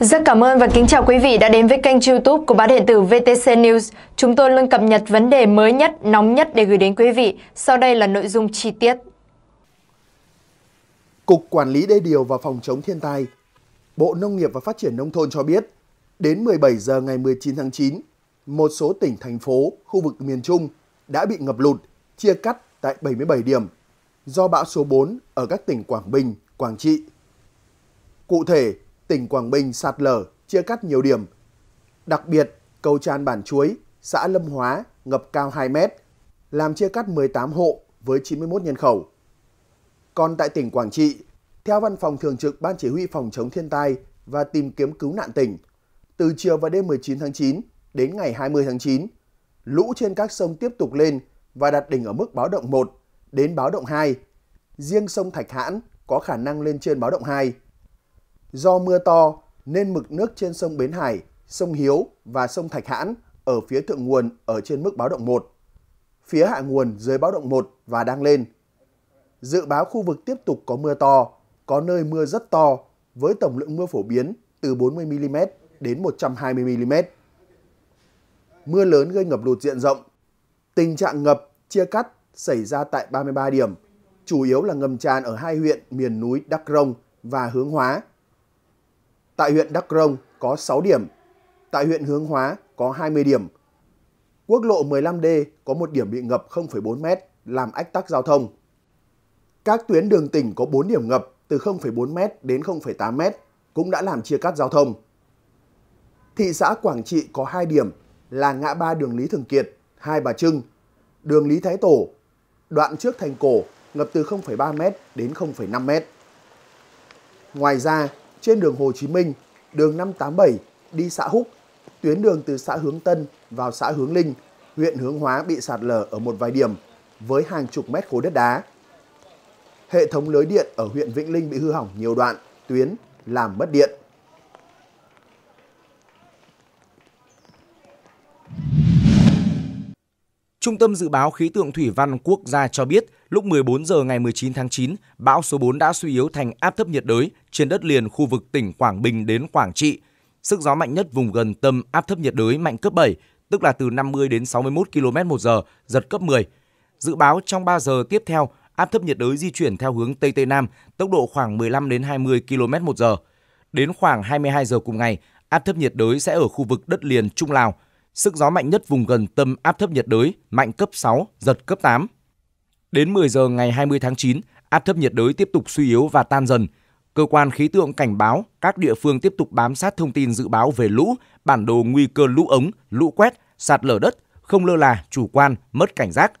Rất cảm ơn và kính chào quý vị đã đến với kênh youtube của báo điện tử VTC News. Chúng tôi luôn cập nhật vấn đề mới nhất, nóng nhất để gửi đến quý vị. Sau đây là nội dung chi tiết. Cục Quản lý Đê điều và Phòng chống thiên tai, Bộ Nông nghiệp và Phát triển Nông thôn cho biết, đến 17 giờ ngày 19 tháng 9, một số tỉnh, thành phố, khu vực miền Trung đã bị ngập lụt, chia cắt tại 77 điểm do bão số 4 ở các tỉnh Quảng Bình, Quảng Trị. Cụ thể, tỉnh Quảng Bình sạt lở, chia cắt nhiều điểm. Đặc biệt, cầu tràn Bản Chuối, xã Lâm Hóa ngập cao 2 mét, làm chia cắt 18 hộ với 91 nhân khẩu. Còn tại tỉnh Quảng Trị, theo Văn phòng Thường trực Ban Chỉ huy Phòng chống thiên tai và tìm kiếm cứu nạn tỉnh, từ chiều và đêm 19 tháng 9 đến ngày 20 tháng 9, lũ trên các sông tiếp tục lên và đạt đỉnh ở mức báo động 1 đến báo động 2. Riêng sông Thạch Hãn có khả năng lên trên báo động 2. Do mưa to nên mực nước trên sông Bến Hải, sông Hiếu và sông Thạch Hãn ở phía thượng nguồn ở trên mức báo động 1, phía hạ nguồn dưới báo động 1 và đang lên. Dự báo khu vực tiếp tục có mưa to, có nơi mưa rất to với tổng lượng mưa phổ biến từ 40mm đến 120mm. Mưa lớn gây ngập lụt diện rộng. Tình trạng ngập, chia cắt xảy ra tại 33 điểm, chủ yếu là ngầm tràn ở hai huyện miền núi Đắk Rông và Hướng Hóa Tại huyện Đắk Rông có 6 điểm, tại huyện Hướng Hóa có 20 điểm. Quốc lộ 15D có một điểm bị ngập 0,4 m làm ách tắc giao thông. Các tuyến đường tỉnh có 4 điểm ngập từ 0,4 m đến 0,8 m cũng đã làm chia cắt giao thông. Thị xã Quảng Trị có 2 điểm là ngã ba đường Lý Thường Kiệt, Hai Bà Trưng, đường Lý Thái Tổ, đoạn trước thành cổ ngập từ 0,3 m đến 0,5 m. Ngoài ra, trên đường Hồ Chí Minh, đường 587 đi xã Húc, tuyến đường từ xã Hướng Tân vào xã Hướng Linh, huyện Hướng Hóa bị sạt lở ở một vài điểm với hàng chục mét khối đất đá. Hệ thống lưới điện ở huyện Vĩnh Linh bị hư hỏng nhiều đoạn, tuyến làm mất điện. Trung tâm Dự báo Khí tượng Thủy văn Quốc gia cho biết, lúc 14 giờ ngày 19 tháng 9, bão số 4 đã suy yếu thành áp thấp nhiệt đới trên đất liền khu vực tỉnh Quảng Bình đến Quảng Trị. Sức gió mạnh nhất vùng gần tâm áp thấp nhiệt đới mạnh cấp 7, tức là từ 50 đến 61 km một giờ, giật cấp 10. Dự báo trong 3 giờ tiếp theo, áp thấp nhiệt đới di chuyển theo hướng Tây Tây Nam, tốc độ khoảng 15 đến 20 km một giờ. Đến khoảng 22 giờ cùng ngày, áp thấp nhiệt đới sẽ ở khu vực đất liền Trung Lào – Sức gió mạnh nhất vùng gần tâm áp thấp nhiệt đới mạnh cấp 6, giật cấp 8. Đến 10 giờ ngày 20 tháng 9, áp thấp nhiệt đới tiếp tục suy yếu và tan dần. Cơ quan khí tượng cảnh báo các địa phương tiếp tục bám sát thông tin dự báo về lũ, bản đồ nguy cơ lũ ống, lũ quét, sạt lở đất, không lơ là, chủ quan, mất cảnh giác.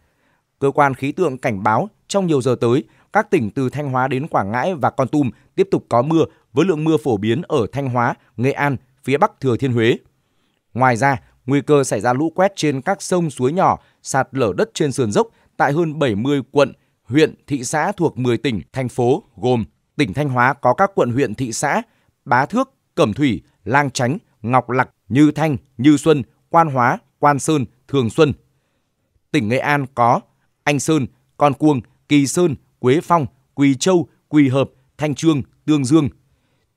Cơ quan khí tượng cảnh báo trong nhiều giờ tới, các tỉnh từ Thanh Hóa đến Quảng Ngãi và Con Tum tiếp tục có mưa với lượng mưa phổ biến ở Thanh Hóa, Nghệ An, phía Bắc Thừa Thiên Huế. Ngoài ra, Nguy cơ xảy ra lũ quét trên các sông suối nhỏ, sạt lở đất trên sườn dốc tại hơn 70 quận, huyện, thị xã thuộc 10 tỉnh, thành phố gồm tỉnh Thanh Hóa có các quận huyện thị xã Bá Thước, Cẩm Thủy, Lang Chánh, Ngọc Lặc, Như Thanh, Như Xuân, Quan Hóa, Quan Sơn, Thường Xuân. Tỉnh Nghệ An có Anh Sơn, Con Cuông, Kỳ Sơn, Quế Phong, Quỳ Châu, Quỳ Hợp, Thanh Trương, Tương Dương.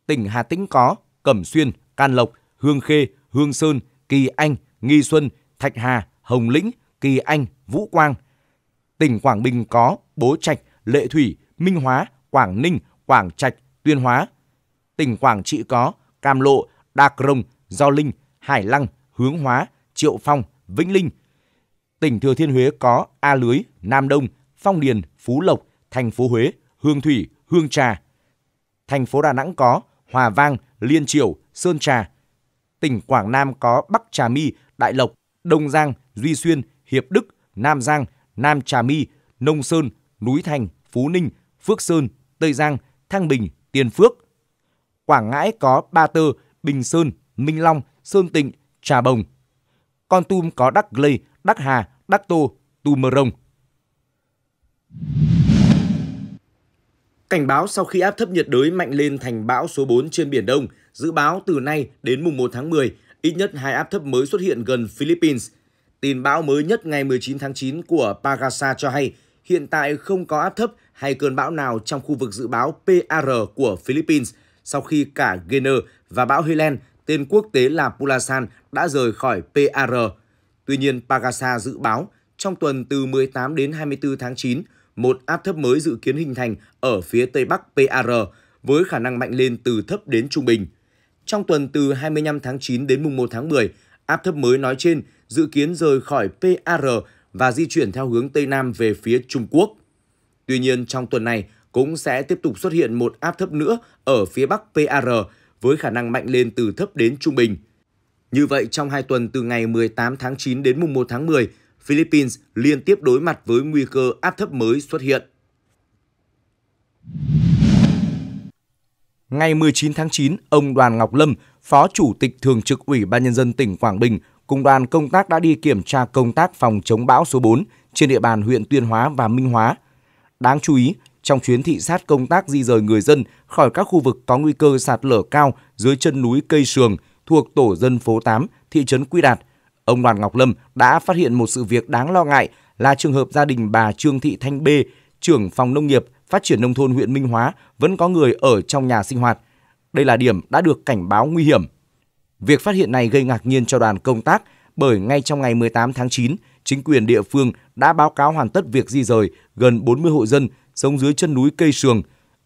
Tỉnh Hà Tĩnh có Cẩm Xuyên, Can Lộc, Hương Khê, Hương Sơn, Kỳ Anh, Nghi Xuân, Thạch Hà, Hồng Lĩnh, Kỳ Anh, Vũ Quang. Tỉnh Quảng Bình có Bố Trạch, Lệ Thủy, Minh Hóa, Quảng Ninh, Quảng Trạch, Tuyên Hóa. Tỉnh Quảng Trị có Cam Lộ, Đạc Rồng, Gio Linh, Hải Lăng, Hướng Hóa, Triệu Phong, Vĩnh Linh. Tỉnh Thừa Thiên Huế có A Lưới, Nam Đông, Phong Điền, Phú Lộc, thành phố Huế, Hương Thủy, Hương Trà. Thành phố Đà Nẵng có Hòa Vang, Liên Triểu, Sơn Trà tỉnh Quảng Nam có Bắc Trà My, Đại Lộc, Đông Giang, Duy Xuyên, Hiệp Đức, Nam Giang, Nam Trà My, Nông Sơn, Núi Thành, Phú Ninh, Phước Sơn, Tây Giang, Thăng Bình, Tiền Phước. Quảng Ngãi có Ba Tơ, Bình Sơn, Minh Long, Sơn Tịnh, Trà Bồng. Con Tum có Đắc Lây, Đắc Hà, Đắc Tô, Rồng. Cảnh báo sau khi áp thấp nhiệt đới mạnh lên thành bão số 4 trên Biển Đông – Dự báo từ nay đến mùng 1 tháng 10, ít nhất hai áp thấp mới xuất hiện gần Philippines. Tin bão mới nhất ngày 19 tháng 9 của Pagasa cho hay hiện tại không có áp thấp hay cơn bão nào trong khu vực dự báo PAR của Philippines sau khi cả Gainer và bão Helen, tên quốc tế là Pulasan, đã rời khỏi PAR. Tuy nhiên, Pagasa dự báo trong tuần từ 18 đến 24 tháng 9, một áp thấp mới dự kiến hình thành ở phía tây bắc PAR với khả năng mạnh lên từ thấp đến trung bình. Trong tuần từ 25 tháng 9 đến mùng 1 tháng 10, áp thấp mới nói trên dự kiến rời khỏi PAR và di chuyển theo hướng Tây Nam về phía Trung Quốc. Tuy nhiên, trong tuần này cũng sẽ tiếp tục xuất hiện một áp thấp nữa ở phía Bắc PAR với khả năng mạnh lên từ thấp đến trung bình. Như vậy, trong hai tuần từ ngày 18 tháng 9 đến mùng 1 tháng 10, Philippines liên tiếp đối mặt với nguy cơ áp thấp mới xuất hiện. Ngày 19 tháng 9, ông Đoàn Ngọc Lâm, Phó Chủ tịch Thường trực Ủy ban Nhân dân tỉnh Quảng Bình, cùng đoàn công tác đã đi kiểm tra công tác phòng chống bão số 4 trên địa bàn huyện Tuyên Hóa và Minh Hóa. Đáng chú ý, trong chuyến thị sát công tác di rời người dân khỏi các khu vực có nguy cơ sạt lở cao dưới chân núi Cây Sường thuộc tổ dân phố 8, thị trấn Quy Đạt, ông Đoàn Ngọc Lâm đã phát hiện một sự việc đáng lo ngại là trường hợp gia đình bà Trương Thị Thanh B, trưởng phòng nông nghiệp phát triển nông thôn huyện Minh Hóa vẫn có người ở trong nhà sinh hoạt. Đây là điểm đã được cảnh báo nguy hiểm. Việc phát hiện này gây ngạc nhiên cho đoàn công tác bởi ngay trong ngày 18 tháng 9, chính quyền địa phương đã báo cáo hoàn tất việc di rời gần 40 hộ dân sống dưới chân núi Cây Sường.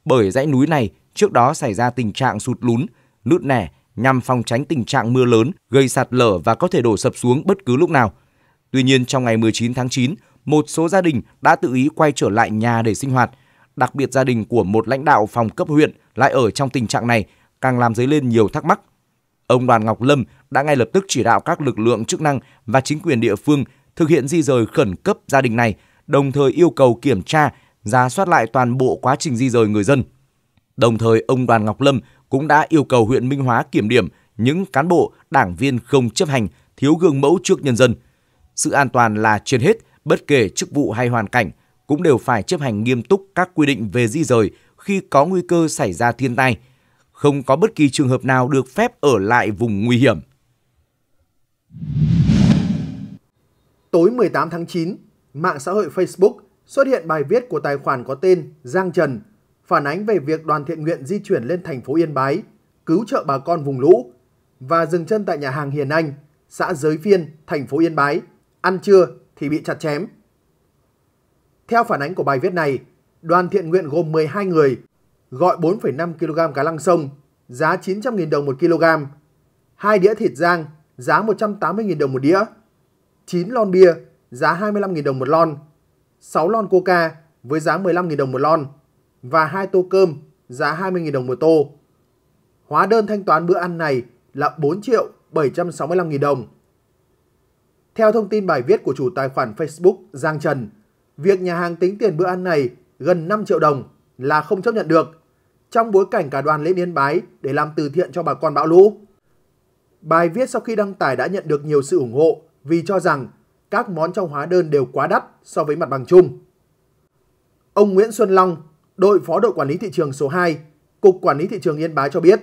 Bởi dãy núi này trước đó xảy ra tình trạng sụt lún, nứt nẻ nhằm phòng tránh tình trạng mưa lớn gây sạt lở và có thể đổ sập xuống bất cứ lúc nào. Tuy nhiên, trong ngày 19 tháng 9, một số gia đình đã tự ý quay trở lại nhà để sinh hoạt – đặc biệt gia đình của một lãnh đạo phòng cấp huyện lại ở trong tình trạng này càng làm dấy lên nhiều thắc mắc. Ông Đoàn Ngọc Lâm đã ngay lập tức chỉ đạo các lực lượng chức năng và chính quyền địa phương thực hiện di rời khẩn cấp gia đình này, đồng thời yêu cầu kiểm tra, ra soát lại toàn bộ quá trình di rời người dân. Đồng thời, ông Đoàn Ngọc Lâm cũng đã yêu cầu huyện Minh Hóa kiểm điểm những cán bộ, đảng viên không chấp hành, thiếu gương mẫu trước nhân dân. Sự an toàn là trên hết, bất kể chức vụ hay hoàn cảnh – cũng đều phải chấp hành nghiêm túc các quy định về di rời khi có nguy cơ xảy ra thiên tai. Không có bất kỳ trường hợp nào được phép ở lại vùng nguy hiểm. Tối 18 tháng 9, mạng xã hội Facebook xuất hiện bài viết của tài khoản có tên Giang Trần phản ánh về việc đoàn thiện nguyện di chuyển lên thành phố Yên Bái, cứu trợ bà con vùng lũ và dừng chân tại nhà hàng Hiền Anh, xã Giới Phiên, thành phố Yên Bái, ăn trưa thì bị chặt chém. Theo phản ánh của bài viết này, đoàn thiện nguyện gồm 12 người, gọi 4,5 kg cá lăng sông, giá 900.000 đồng một kg, hai đĩa thịt rang, giá 180.000 đồng một đĩa, 9 lon bia, giá 25.000 đồng một lon, 6 lon coca với giá 15.000 đồng một lon và hai tô cơm giá 20.000 đồng một tô. Hóa đơn thanh toán bữa ăn này là 4 triệu 765.000 đồng. Theo thông tin bài viết của chủ tài khoản Facebook Giang Trần, Việc nhà hàng tính tiền bữa ăn này gần 5 triệu đồng là không chấp nhận được trong bối cảnh cả đoàn lên Yên Bái để làm từ thiện cho bà con bão lũ. Bài viết sau khi đăng tải đã nhận được nhiều sự ủng hộ vì cho rằng các món trong hóa đơn đều quá đắt so với mặt bằng chung. Ông Nguyễn Xuân Long, đội phó đội quản lý thị trường số 2, Cục Quản lý Thị trường Yên Bái cho biết,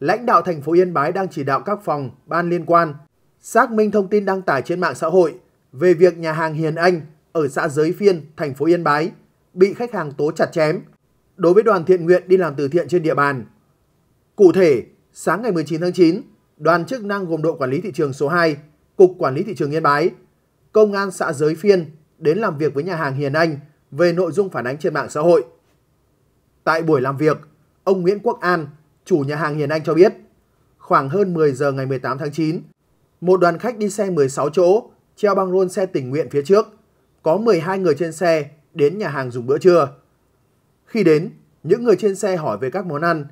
lãnh đạo thành phố Yên Bái đang chỉ đạo các phòng, ban liên quan xác minh thông tin đăng tải trên mạng xã hội về việc nhà hàng Hiền Anh ở xã Giới Phiên, thành phố Yên Bái, bị khách hàng tố chặt chém đối với đoàn thiện nguyện đi làm từ thiện trên địa bàn. Cụ thể, sáng ngày 19 tháng 9, đoàn chức năng gồm đội quản lý thị trường số 2, Cục Quản lý Thị trường Yên Bái, Công an xã Giới Phiên đến làm việc với nhà hàng Hiền Anh về nội dung phản ánh trên mạng xã hội. Tại buổi làm việc, ông Nguyễn Quốc An, chủ nhà hàng Hiền Anh cho biết, khoảng hơn 10 giờ ngày 18 tháng 9, một đoàn khách đi xe 16 chỗ treo băng rôn xe tình nguyện phía trước có 12 người trên xe đến nhà hàng dùng bữa trưa. Khi đến, những người trên xe hỏi về các món ăn,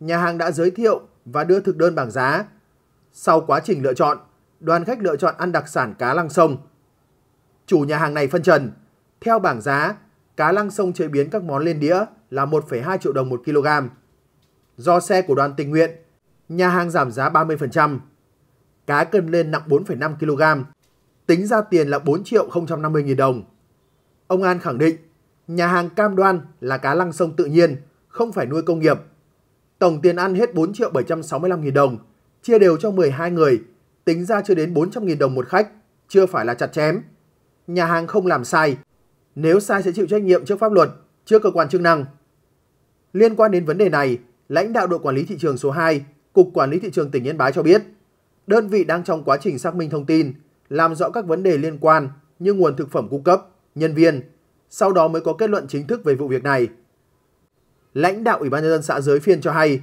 nhà hàng đã giới thiệu và đưa thực đơn bảng giá. Sau quá trình lựa chọn, đoàn khách lựa chọn ăn đặc sản cá lăng sông. Chủ nhà hàng này phân trần, theo bảng giá, cá lăng sông chế biến các món lên đĩa là 1,2 triệu đồng 1 kg. Do xe của đoàn tình nguyện, nhà hàng giảm giá 30%. Cá cân lên nặng 4,5 kg tính ra tiền là 4 triệu 050 nghìn đồng. Ông An khẳng định, nhà hàng Cam Đoan là cá lăng sông tự nhiên, không phải nuôi công nghiệp. Tổng tiền ăn hết 4 triệu 765 nghìn đồng, chia đều cho 12 người, tính ra chưa đến 400 nghìn đồng một khách, chưa phải là chặt chém. Nhà hàng không làm sai, nếu sai sẽ chịu trách nhiệm trước pháp luật, trước cơ quan chức năng. Liên quan đến vấn đề này, lãnh đạo đội quản lý thị trường số 2, Cục Quản lý Thị trường tỉnh Yên Bái cho biết, đơn vị đang trong quá trình xác minh thông tin, làm rõ các vấn đề liên quan như nguồn thực phẩm cung cấp, nhân viên, sau đó mới có kết luận chính thức về vụ việc này. Lãnh đạo Ủy ban nhân dân xã Giới Phiên cho hay,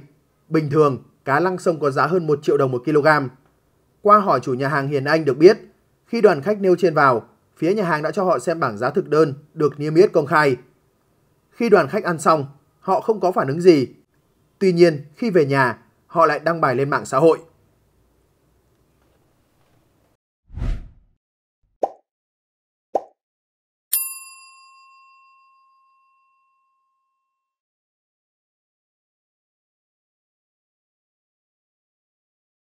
bình thường cá lăng sông có giá hơn 1 triệu đồng một kg. Qua hỏi chủ nhà hàng Hiền Anh được biết, khi đoàn khách nêu trên vào, phía nhà hàng đã cho họ xem bảng giá thực đơn được niêm yết công khai. Khi đoàn khách ăn xong, họ không có phản ứng gì. Tuy nhiên, khi về nhà, họ lại đăng bài lên mạng xã hội.